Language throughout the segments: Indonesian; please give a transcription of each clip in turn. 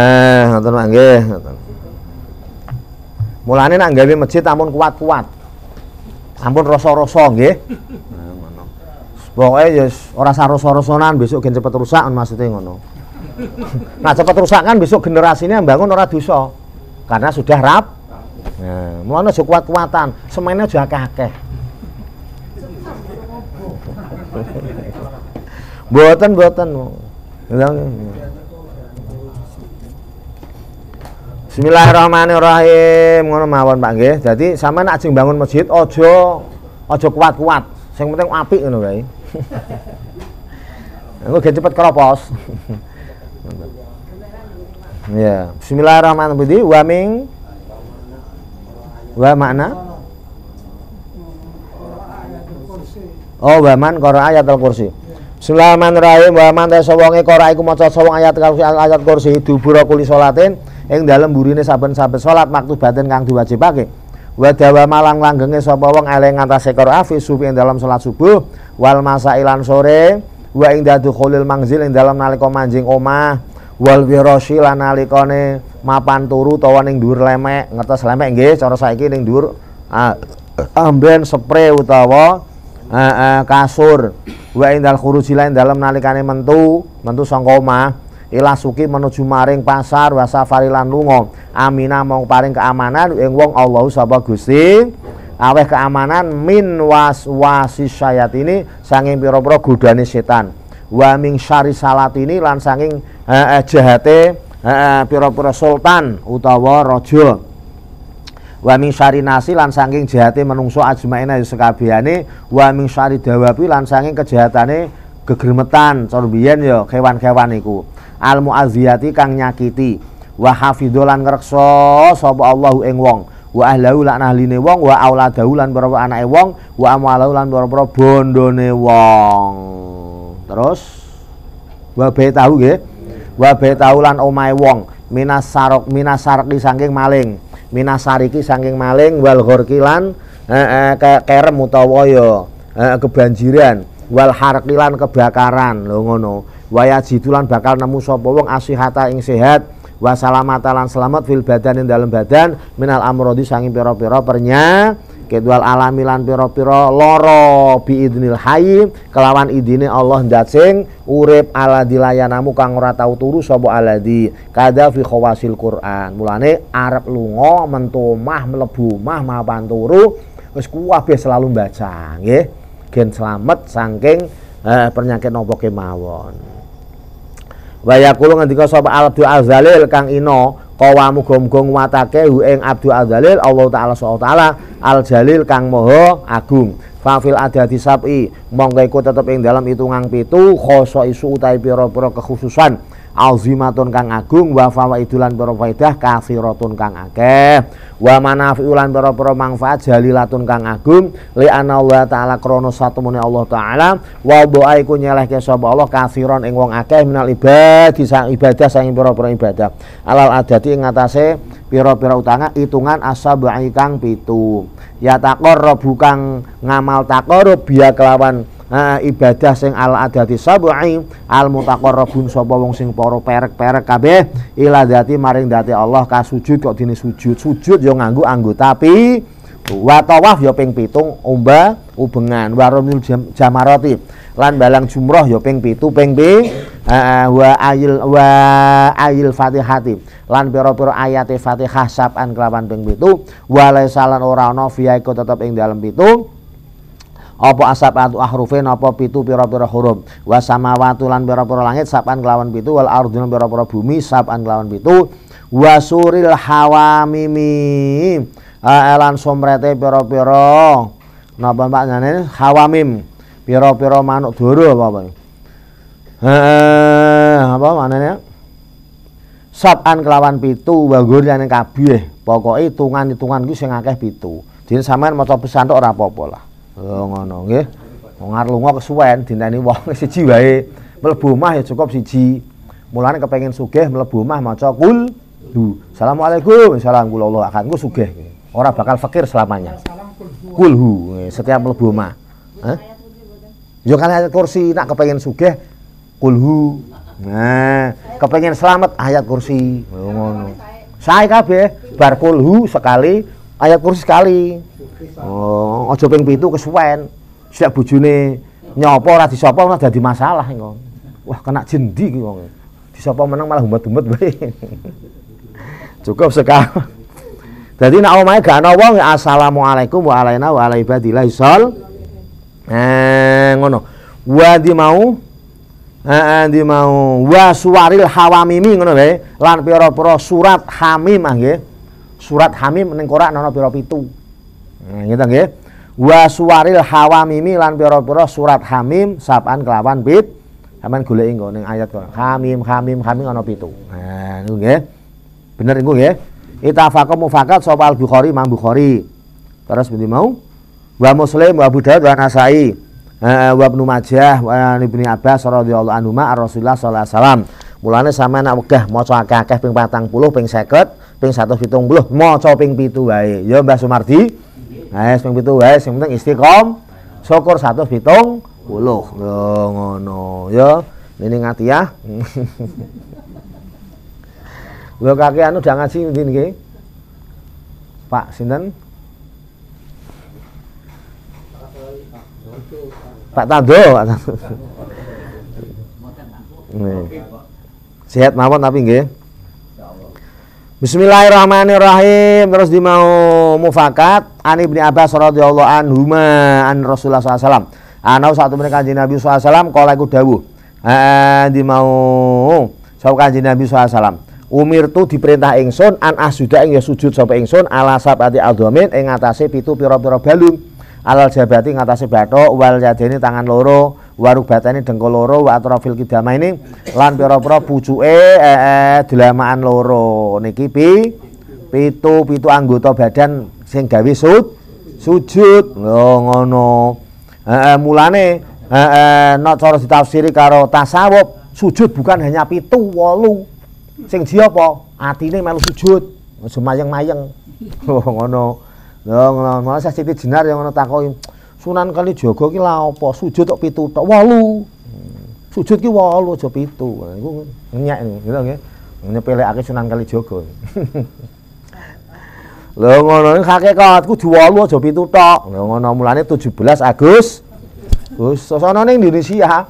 Eh, ngoten Pak nggih, ngoten. Mulane nak gawe masjid ampun kuat-kuat. Ampun rasa-rasa nggih. pokoknya ya ora usah rasa-rasanan besok gen cepet rusak kan maksudnya ngono. Nah, cepet rusak kan besok generasi ini generasinya bangun ora dosa. Karena sudah rap. Nah, mulane aja kuat-kuatan, semennya aja akeh buatan buatan boten. Bilang, Bismillahirrahmanirrahim. Ngono mawon Pak nggih. Dadi sampean nak sing bangun masjid aja aja kuat-kuat. Sing penting apik ngono kae. Engko ge cepet keropos. ya, bismillahirrahmanirrahim. Wa ming wa makna Oh, wa man qara ayatul kursi. Bismillahirrahmanirrahim. Wa man sawange qara iku maca sawang ayat kursi ayat kursi dubura kuli salatin ing dalem burine saben-saben salat batin kang diwajibake wa dawa malang langgenge sapa wong eleng ngantase ekor afi Subuh ing dalem salat subuh wal masailan sore wa ing dadu khulil mangzil ing dalem nalika manjing omah wal wirasi lan nalikane mapan turu utawa ning dhuwur lemek ngertos lemek nggih cara saiki ning dhuwur ah, amben spray utawa uh, uh, kasur wa indal khuruji lain dalam nalikane mentu mentu sangka omah ila suki menuju maring pasar wa safarilan lungo amina mong paring keamanan ing wong Allah sapa Gusti aweh keamanan min was wasi syayat ini sanging pira-pira godane setan wa ming syari ini lan sanging eh, eh, jahate eh, eh pira-pira sultan utawa rojo, wa ming syari nasi lan sanging jahate menungso ajmaina ya sekabehane wa ming syari dawapi lan sanging kejahatane kegermetan corbian yo ya kewan-kewan iku al muazziyati kang nyakiti wa hafidolan ngrekso sapa Allahu ing wong wa ahlahu lan ahline wong wa auladahu lan para anake wong wa amwalahu lan para bondone wong terus wa tahu nggih wa tahu lan omahe wong minasarok sarok minas saking maling minasariki sariki saking maling wal ghorki eh, eh, ke kerem utawa ya eh, kebanjiran wal harqilan kebakaran lho ngono wayajidulan bakal nemu sapa wong hata ing sehat wa salamata lan selamat fil badan ing dalam badan minal amrodi sanging piro-piro pernya kedual alami lan piro-piro loro bi idnil hayi kelawan idine Allah ndat urip ala dilayanamu kang ora tau turu ala di kada fi khawasil Quran mulane arep lungo mentomah mlebu mah mapan turu wis kuwabeh selalu baca nggih gen selamat saking eh, penyakit nopo kemawon wa yaqulu ngendika sapa Abdul Azalil kang ino kawa muga-muga nguwatake hu ing Abdul Azalil Allah taala subhanahu taala al jalil kang maha agung Fafil ada di sab'i monggo iku tetep ing dalam hitungan pitu khoso isu utai pira-pira kekhususan Alzimatun kang agung wa fawaidulan para faidah kasiratun kang akeh wa manafiulan para-para manfaat jalilatun kang agung li Allah taala krana satemene Allah taala wa dhaai ku nyelehke sapa Allah kasiron ing wong akeh minal ibad sang ibadah sang para-para ibadah alal adati ing ngatasé pira-pira utanga hitungan asabai kang pitu ya takor kang ngamal takor biya kelawan ibadah sing al adati sab'i al mutaqarrabun sapa wong sing para perek-perek kabeh ila dati maring dati Allah kasujud kok dene sujud sujud ya nganggo anggota tapi wa tawaf ya ping pitung omba ubengan waromil jam, jamarati lan balang jumroh ya ping pitu ping pi uh, wa ayil wa ayil fatihati lan pira-pira ayat fatihah sab'an kelawan ping pitu wa laisalan ora ana fiya iku tetep ing dalem apa asap atu ahrufin apa pitu pira-pira huruf wa samawatu lan pira-pira langit sapan kelawan pitu wal ardun pira-pira bumi sapan kelawan pitu wa suril hawamimi elan somrete pira-pira napa nyane hawamim pira-pira manuk doro apa apa eh apa maknanya Saban kelawan pitu wa guriyane kabeh pokoke hitungan-hitungan kuwi sing akeh pitu. Dene sampean maca pesan itu ora apa lah. Oh ngono nggih. Wong arep lunga kesuwen dinteni wong siji wae. Mlebu omah ya cukup siji. Mulane kepengin sugih mlebu omah maca kul du. Assalamualaikum. Salam kula Allah akan ku sugih. Ora bakal fakir selamanya. Kulhu eh, setiap mlebu omah. Heh. Yo ya kan ayat kursi nak kepengin sugih kulhu. Nah, kepengin selamat ayat kursi. Oh, ngono. Saya kabeh bar kulhu sekali, ayat kursi sekali. Oh, aja ping pitu kesuwen. Sik bojone nyapa ora disapa ora dadi masalah engko. Wah, kena jendi iki wong. Disapa menang malah humat humat wae. Cukup sekali. Jadi nak omae gak ana wong ya, assalamualaikum wa alaina wa ala ibadillah sol. Eh ngono. Wa di mau eh di mau wa suwaril hawamimi ngono wae. Lan piro-piro surat hamim ah, nggih. Surat hamim ning korak ana piro pitu. Nah, nggih. Wa suwaril hawamimi lan pira-pira surat hamim saban kelawan bit sampean golek engko ning ayat kok. Hamim hamim hamim ana 7 Nah, niku nggih. Bener niku nggih. Itafaqo mufakat sapa Al-Bukhari Imam Bukhari. Terus bendi mau? Wa Muslim wa Abu wa Nasai. Uh, wa Ibnu Majah wa Ibnu Abbas radhiyallahu anhu ma Rasulullah sallallahu alaihi wasallam. Mulane sama nak wegah maca akeh-akeh ping 40 ping 50 ping 170 maca ping 7 wae. Ya Mbah Sumardi Wes ping pitu wes sing penting istiqom. Syukur satu pitung puluh. Yo ngono yo. Ya. Ini ngati ya. Lho kakek anu udah ngaji ndi nggih? Pak sinten? Pak Tando, Pak Tando. Sehat mawon tapi nggih. Bismillahirrahmanirrahim terus di mau mufakat Ani Ibni Abbas radhiyallahu ma an Rasulullah SAW. Anau satu mereka kanjeng Nabi SAW kala iku dawuh. Di mau sapa kanjeng Nabi SAW. Umir tu diperintah engson an asuda eng ya sujud sampai engson ala al adzamin eng atase pitu pira-pira balung. Alal jabati ngatasi bathok wal jadi tangan loro waruk batani dengkol loro wa atrafil kidama ini lan pira-pira e, eh, eh, delamaan loro niki pi pitu pitu anggota badan sing gawe sud sujud lho ngono mulane heeh nek cara ditafsiri karo tasawuf sujud bukan hanya pitu wolu sing siapa, atine melu sujud semayang-mayang lho ngono lho ngono saya siti jenar yang ngono takoki Sunan jogo ki lha po sujud tok pitu tok wolu sujud ki wolu aja pitu iku nyek ngono nggih nyepelekake Sunan jogo. lo ngono hakikat jual lu aja pintu tok. lo ngono tujuh belas Agus. so sosono ning Indonesia.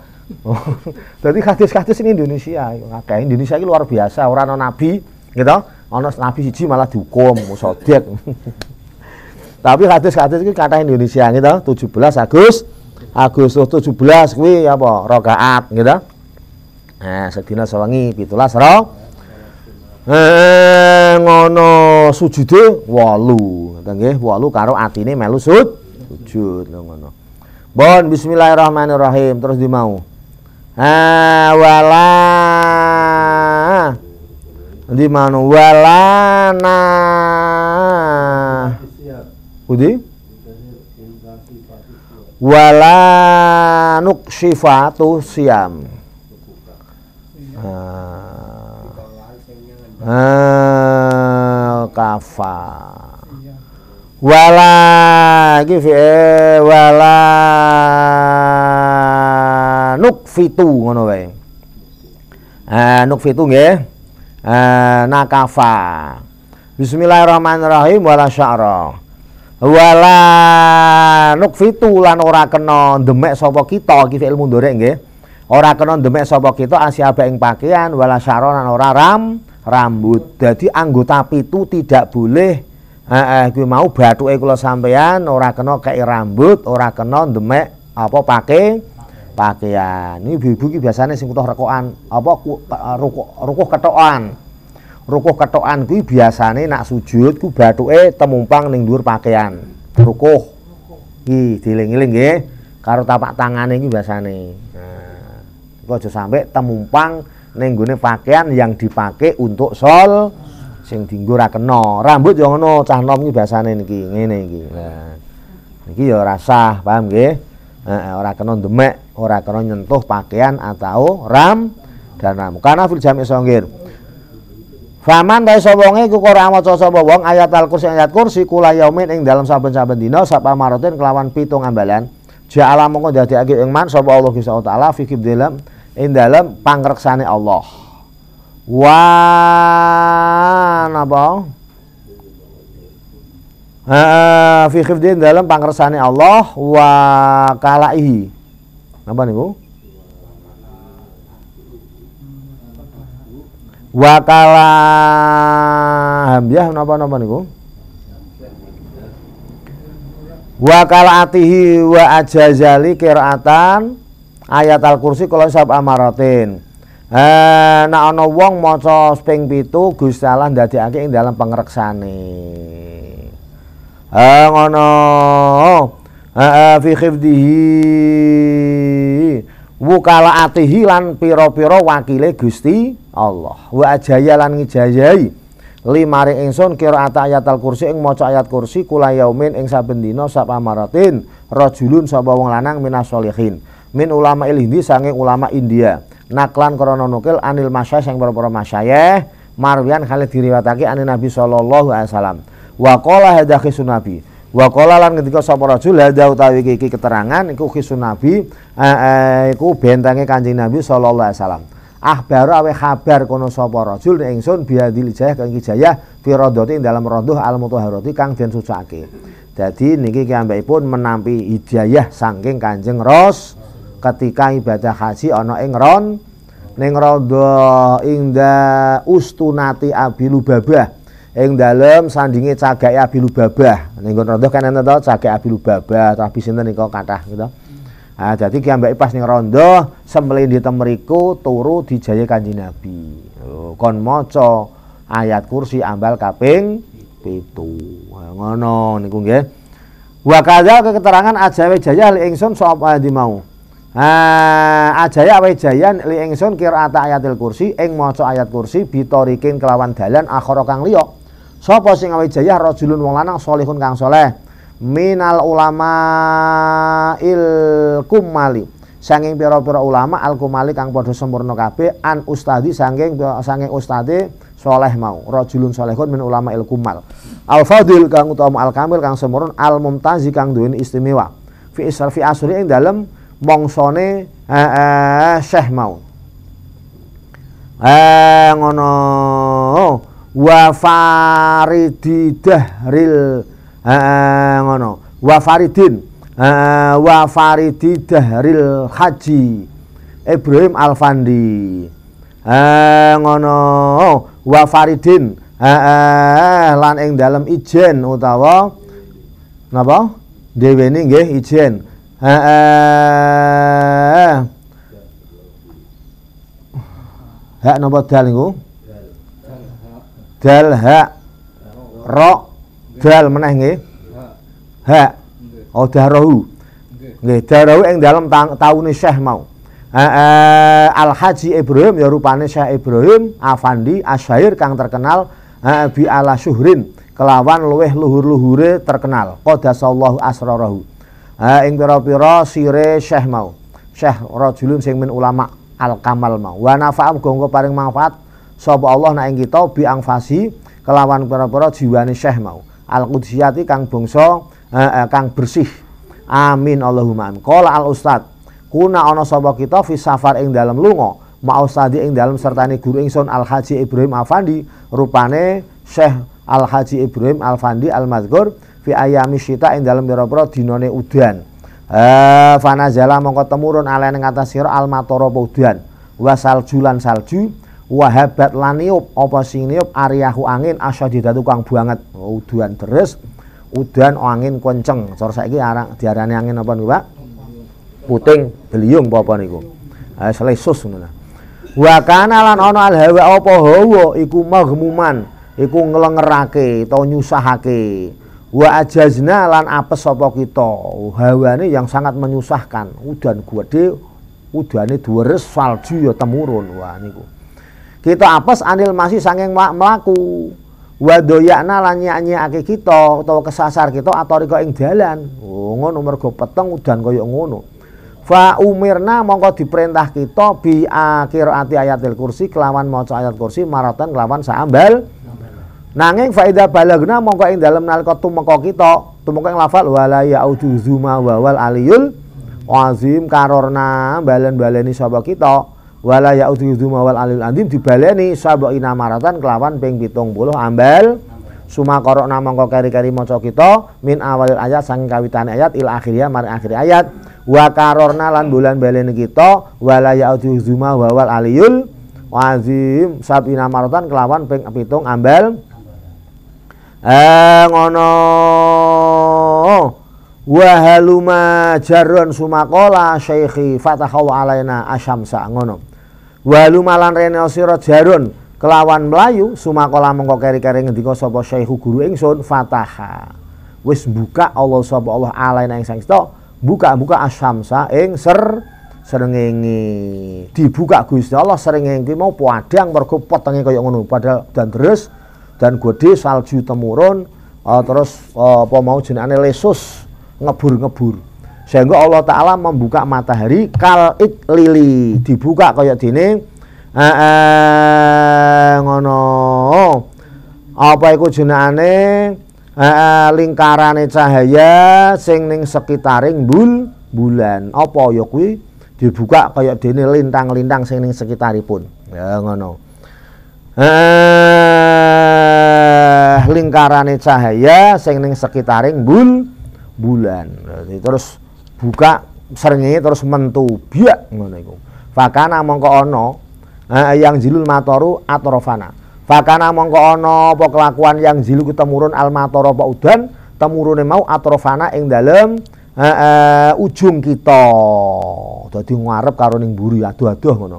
jadi hadis-hadis ini Indonesia kayak Indonesia ini luar biasa, orang non nabi, gitu. Ana nabi siji malah dihukum, musadek. Tapi hadis-hadis ini kata Indonesia gitu, belas Agus. Agustus 17 kuwi apa rakaat gitu. Nah, sedina sewengi 17 ro. Eh nang ana sujude walu, nggih walu karo atine melu sujud sujud ngono bon bismillahirrahmanirrahim terus di mau ha wala di mana wala na Udi wala sifatu siam. Ah, kafa iya. wala iki fi'il eh, wala fitu ngono wae ah nukfitu nggih ah nakafa bismillahirrahmanirrahim wala sya'ra wala nukfitu lan ora kena demek sapa kita iki fi'il mundhore nggih ora kena demek sapa kita asyaba ing pakaian wala sya'ra lan ora ram rambut. Jadi anggota pitu tidak boleh eh, eh mau bathuke kalau sampean ora kena kei rambut, ora kena demek apa pake pakaian. Ini ibu-ibu ki biasane sing kutoh rekokan apa ruko rukuh ketokan. Rukuh ketokan kuwi biasane nak sujud ku bathuke temumpang ning dhuwur pakaian. Rukuh. Ki dieling-eling nggih karo tapak tangane iki biasane. Nah, aja sampe temumpang ning pakaian yang dipakai untuk sol sing dienggo ra kena. Rambut ya ngono cah nom iki biasane niki, ngene iki. Nah. Niki ya ora paham nggih? Nah, ora kena demek, ora kena nyentuh pakaian atau ram dan ram. Karena fil jami' songir. Faman ta sapa wong iku ora maca sapa wong ayat al-kursi ayat kursi kula yaumin ing dalam saben-saben dina sapa marotin kelawan pitung ambalan. Ja'ala mongko dadekake ing man sapa Allah Gusti Allah taala fi kibdilam ing dalam pangreksane Allah wa napa Uh, fi khifdin dalam pangreksane Allah wa kalaihi. Napa niku? Wa kala hamyah napa napa niku? Wa kalaatihi wa ajazali kiraatan ayat al kursi kalau sab amaratin eh nah ono wong maca ping pitu Gusti Allah ndadekake ing dalam pengreksane eh ngono eh, eh fi khifdihi wukala atihi lan piro-piro wakile Gusti Allah wa ajaya lan ngijayai limari ingsun kira ata ayat al kursi ing co ayat kursi kula yaumin ing saben dina sab amaratin rojulun sapa wong lanang minas solihin min ulama il Hindi sanging ulama India naklan krana nukil anil masyayikh sing para-para masyayikh marwian khalid diriwatake anin Nabi sallallahu alaihi wasallam wa qala hadza khisun nabi wa qala lan ketika sapa rajul hadza utawi iki keterangan iku khisun nabi eh, eh, iku bentange Kanjeng Nabi sallallahu alaihi wasallam ahbaru awe kabar kono sapa rajul nek ingsun biadil jaya kang jaya fi radhati dalam radhah al mutahharati kang den sucake dadi niki ki ambekipun menampi hidayah saking Kanjeng Rasul ketika ibadah haji ono ing ron ning rada ingda ustunati abilu babah ing dalem sandinge cagake abilu babah ning nggon rada kenen to cagake abilu babah tapi sinten nika kathah gitu Ah, jadi kiambake pas ning rondo sembelih di temeriku turu dijaya kanjeng Nabi. kon maca ayat kursi ambal kaping 7. Ngono niku nggih. Wa kadza keterangan ajawe jaya ingsun sapa di mau. Ah, ajaya wa jayan li ingsun qiraata ayatil kursi ing maca ayat kursi bitorikin kelawan dalan akhara kang liya. Sapa sing awe jayah rajulun wong lanang salihun kang saleh minal ulama il kumali sanging pira-pira ulama al kumali kang padha sempurna kabeh an ustadi sanging sanging ustadi soleh mau rajulun salihun min ulama il kumal al fadil kang utama al kamil kang sempurna al mumtazi kang duin istimewa fi isrfi asri ing dalem bangsane eh, eh, Syekh mau eh ngono wa ril eh, eh, ngono wafaridin faridin eh, eh wa faridi haji Ibrahim Alfandi eh ngono wafaridin faridin eh, lan ing dalem ijen utawa napa deweni nggih ijen Ha eh. -ha. Hak napa dal niku? Dal hak. Ro dal meneh nggih. Hak. Oh darahu. Nggih, darahu ing dalem taune Syekh mau. Eh, Al Haji Ibrahim ya rupane Syekh Ibrahim Afandi Asyair kang terkenal bi ala syuhrin kelawan luweh luhur-luhure terkenal qadasallahu asrarahu ha ing pira-pira sire syekh mau syekh rajulun sing min ulama al kamal mau wa nafa'am gonggo paring manfaat sapa Allah nak ing kita bi angfasi kelawan pira-pira jiwane syekh mau al qudsiyati kang bangsa eh, eh, kang bersih amin Allahumma amin qala al ustad kuna ana sapa kita fi safar ing dalam lunga ma ustadi ing dalem sertane guru ingsun al haji Ibrahim Afandi rupane syekh Al Haji Ibrahim Al Fandi Al Mazgur fi ayami syita ing dalem pira-pira dinane udan eh fanazala mongko temurun ala ning atas sira al matara udan wasal julan salju wahabat laniup apa niup ariyahu angin asyadidatu kang banget oh, udan deres udan angin kenceng cor saiki arang diarani angin apa niku Pak puting beliung apa niku eh selesus ngono wa kana lan ana al hawa apa hawa iku maghmuman iku ngelengerake. atau nyusahake wa ajazna lan apes sapa kita hawane yang sangat menyusahkan udan gede udane dua salju ya temurun wah niku kita apes anil masih sanging melaku wa doyakna lan nyanyake kita utawa kesasar kita atau riko ing dalan oh ngono mergo peteng udan kaya ngono fa umirna mongko diperintah kita bi akhir ati ayatil kursi kelawan maca ayat kursi maratan kelawan saambal Nanging faida balagna mongko ing dalem nalika tumeka kita, tumeka ing lafal wala ya'uduzu ma wawal aliyul azim karorna balen-baleni sapa kita wala ya'uduzu zuma wal alil azim dibaleni sapa inamaratan kelawan ping 70 ambal sumakara mongko keri-keri maca kita min awal ayat sang kawitane ayat il ya mari akhir ayat wa karorna lan bulan baleni kita wala ya'uduzu ma wawal aliyul azim sabina maratan kelawan ping pitung ambal eh ngono wahaluma jarun sumakola syekhi fatahau alaina asyamsa ngono wahaluma haluma lan rene jarun kelawan melayu sumakola mengko keri-keri ngedika sapa syekhu guru ingsun fataha wis buka Allah sopo Allah alaina yang sangsta buka-buka asyamsa ing ser dibuka Gusti Allah serengengi mau padang mergo potenge kaya ngono padahal dan terus dan gede salju temurun uh, terus uh, apa mau lesus ngebur-ngebur sehingga Allah taala membuka matahari kal lili dibuka kayak dini eh, eh, ngono apa ikut jenane eh, eh lingkaran cahaya sing ning sekitaring bul bulan apa ya dibuka kayak dini lintang-lintang sing ning sekitaripun ya ngono eh lingkarane cahaya sing ning sekitare bul bulan. Terus buka seringi terus mentu biak ngono iku. Fakana mongko ono eh, yang jilul matoru atrofana. Fakana mongko ono apa kelakuan yang jilu ketemurun al matoro apa udan temurun mau atrofana ing dalem eh, eh, ujung kita. jadi ngarep karo ning buri aduh-aduh ngono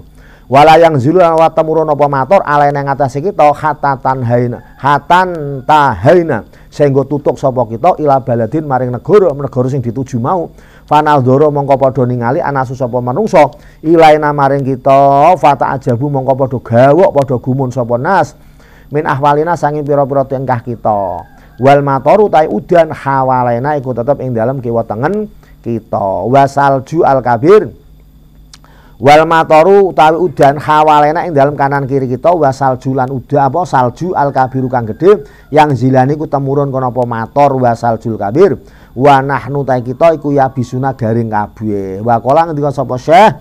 wala yang zululah wa temurun apa matur alene ngatasi kita hatatan haina hatan tahaina sehingga tutuk sapa kita ila baladin maring negara negara sing dituju mau fanal doro mongko padha ningali anasu sapa manungsa ilaina maring kita fata ajabu mongko padha gawok padha gumun sapa nas min ahwalina sanging pira-pira tingkah kita wal matoru tai udan hawalena iku tetep ing dalam kiwa tengen kita wasalju al kabir wal matoru utawi udan khawalena ing dalam kanan kiri kita wasal julan uda apa salju al kabiru kang gede, yang zilani ku temurun kono apa mator wasal jul kabir wa nahnu ta kita iku ya bisuna garing kabeh wa kolang ngendika sapa syekh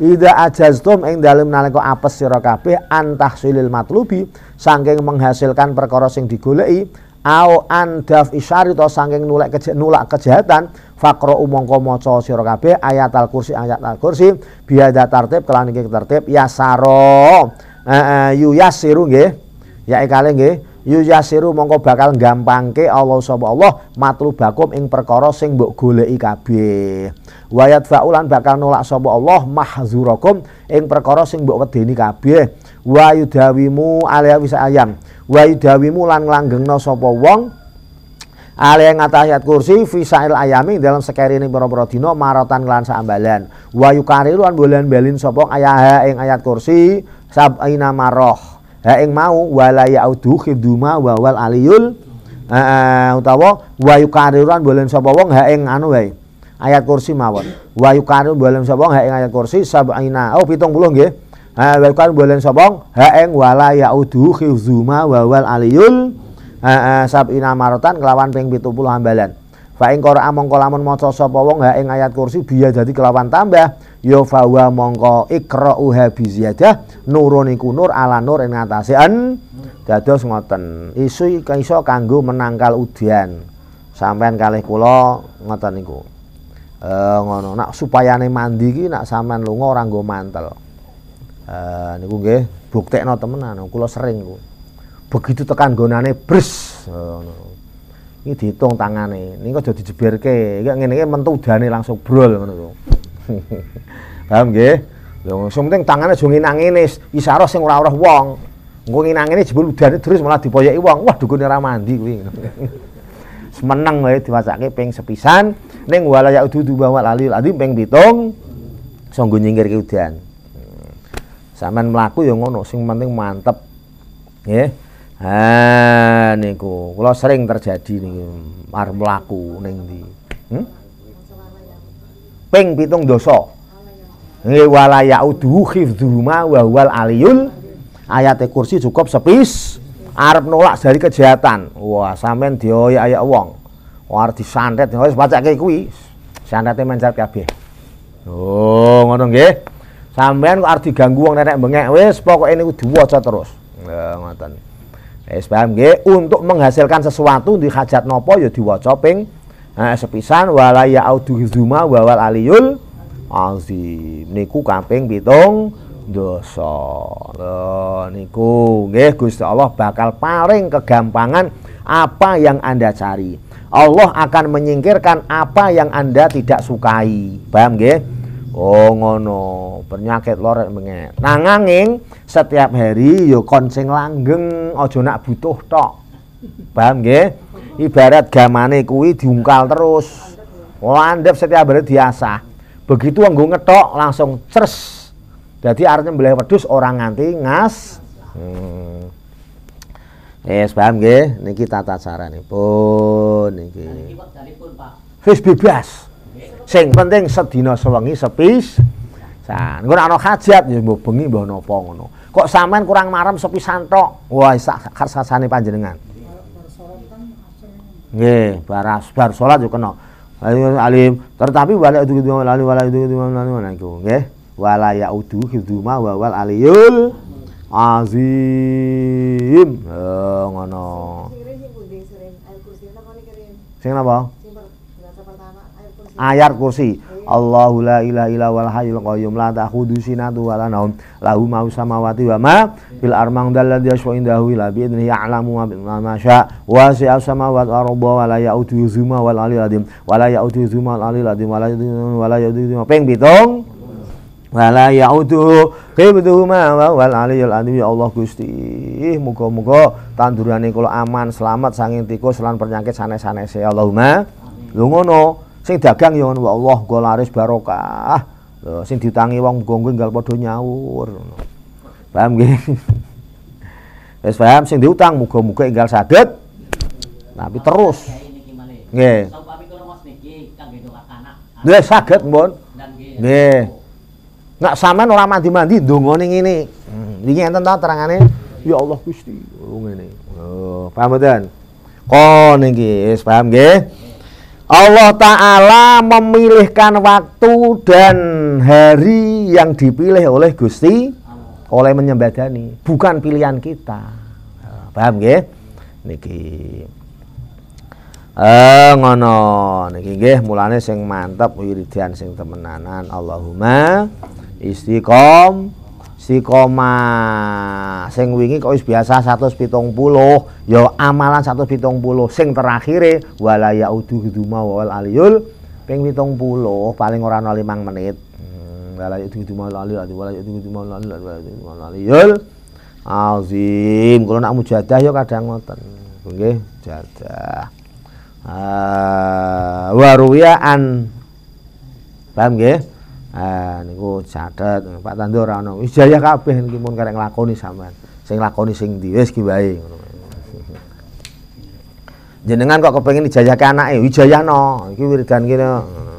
Ida ajaztum ing dalem nalika apes sira kabeh antahsilil matlubi saking menghasilkan perkara sing digoleki au andaf isyari to sangking nulak keja, nulak kejahatan fakro umongko moco siro kabeh ayat al kursi ayat al kursi biada tertib kelan iki tertib yasaro e, e, yu yasiru nggih ya ikale nggih yu yasiru mongko bakal ke Allah sapa Allah bakum ing perkara sing mbok i kabeh wayat faulan bakal nolak sapa Allah mahzurokum ing perkara sing mbok wedeni kabeh wa alia alaihi ayam wa idawimu lan nglanggengna sapa wong Ali yang ngatas ayat kursi fisail ayami dalam sekeri ini boro-boro dino marotan kelan Wahyu wayu kariruan bulan balin sopong ayah yang ayat kursi sabaina maroh ha ing mau walaya audu khiduma wawal aliyul uh, utawa wayu kariruan bulan sapa wong ha ing anu wae ayat kursi mawon wayu Kariluan bulan sapa wong ha ing ayat kursi sabaina oh 70 nggih Welkan bolen sopong eng wala yaudu khizuma wawal aliyul sabina marotan kelawan ping pitu puluh hambalan. Faing kora amongko lamun maca sapa wong haeng ayat kursi biya dadi kelawan tambah ya fawa mongko ikra'uha bi ziyadah nurun iku nur ala nur ing ngatasé en dados ngoten. Isu iso kanggo menangkal udian. Sampean kalih kula ngoten niku. E, eh, ngono nak supayane mandi iki nak sampean lunga ora nggo mantel uh, niku nggih buktekno temenan kula sering niku begitu tekan gonane bres ngono iki diitung tangane niku aja dijebirke iki ngene iki mentudane langsung brol ngono to paham nggih lho sing penting tangane aja nginangene isaro sing ora ora wong engko nginangene jebul udane terus malah dipoyoki wong wah dukune ora mandi kuwi semeneng wae diwacake ping sepisan ning walaya ududu bawa lalil adi ping pitung sanggo nyingkirke udan Sampeyan melaku ya ngono, sing penting mantep. ya ah, Ha niku, kula sering terjadi nih mar melaku neng di Hmm? Ping pitung doso Nggih walaya udhu khifdhuma wa wal aliyul. ayat kursi cukup sepis. Arep nolak dari kejahatan. Wah, sampean dioyak-ayak wong. Wah, harus wis pacake kuwi. Santete menjat kabeh. Oh, ngono nggih. Sampean kok arti ganggu wong nenek bengek. Wis pokoknya niku diwaca terus. Ya ngoten. Wis paham gak untuk menghasilkan sesuatu di hajat nopo ya diwaca ping nah, sepisan wala ya audhizuma wawal aliyul azim. Niku kaping pitung dosa. Loh niku nggih Gusti Allah bakal paling kegampangan apa yang Anda cari. Allah akan menyingkirkan apa yang Anda tidak sukai. Paham nggih? Oh ngono, penyakit lorek benget. Nanganging setiap hari yo ya kon sing langgeng aja nak butuh tok. Paham nggih? Ibarat gamane kuwi diungkal terus. Landep setiap hari biasa, Begitu anggo ngetok langsung cers. Jadi artinya beli pedus orang nganti ngas. Hmm. Yes, paham nggih? Niki tata carane pun niki. Wis bebas. Sing penting sedina sewengi sepis. San, engko ana hajat ya mbok bengi mbok napa ngono. Kok sampean kurang marem sepisan santok. Wah, sak sani panjenengan. Nggih, baras bar salat yo kena. Alim, alim. tetapi wala itu gitu lali wala itu gitu lalu mana nge. nggih wala ya udu gitu ma wawal aliyul azim eh ngono sing napa ayat kursi Allahu la ilaha illa wal hayyul qayyum la ta'khudhu sinatu wa la nawm lahu ma samawati wa ma fil armang dalladhi yashfa'u indahu illa bi ya'lamu ma ma syaa sa'a samawati wa arda wa la ya'udu yuzuma wal aliyil adim wa la ya'udu yuzuma wal aliyil adim wa la bitong ping pitung wala yaudu ma wa wal aliyul adim ya Allah Gusti muga-muga tandurane kula aman selamat sanging tikus lan penyakit sanes-sanese Allahumma lu ngono sing dagang ya wa Allah go laris barokah lho sing ditangi wong nggo nggal padha nyaur paham nggih wis paham sing diutang muga-muga enggal sadet tapi terus nggih Nggih saged mbon. Nggih. Nggak sampean ora mandi-mandi ndonga ning ngene. Wingi hmm, enten ta terangane ya Allah Gusti. ngene. Oh, paham mboten? Kon iki wis paham nggih? Allah Ta'ala memilihkan waktu dan hari yang dipilih oleh Gusti oleh menyembah Dhani. bukan pilihan kita nah, paham ya niki eh ngono niki nggih mulane sing mantep wiridian sing temenanan Allahumma istiqom si koma sing wingi kok satu biasa puluh yo ya amalan 170 sing terakhire wala yaudu hiduma wal aliyul ping puluh paling orang ana 5 menit hmm, wala yaudu hiduma wal aliyul wala yaudu hiduma wal aliyul azim kula nak mujadah ya kadang ngoten nggih jadah uh, ah, waruya an paham nggih eh niku catet Pak Tando ora ono wis jaya kabeh niki mun karek nglakoni sampean sing lakoni sing ndi wis ki wae ngono jenengan kok kepengin dijajake anake wijayana iki wiridan kene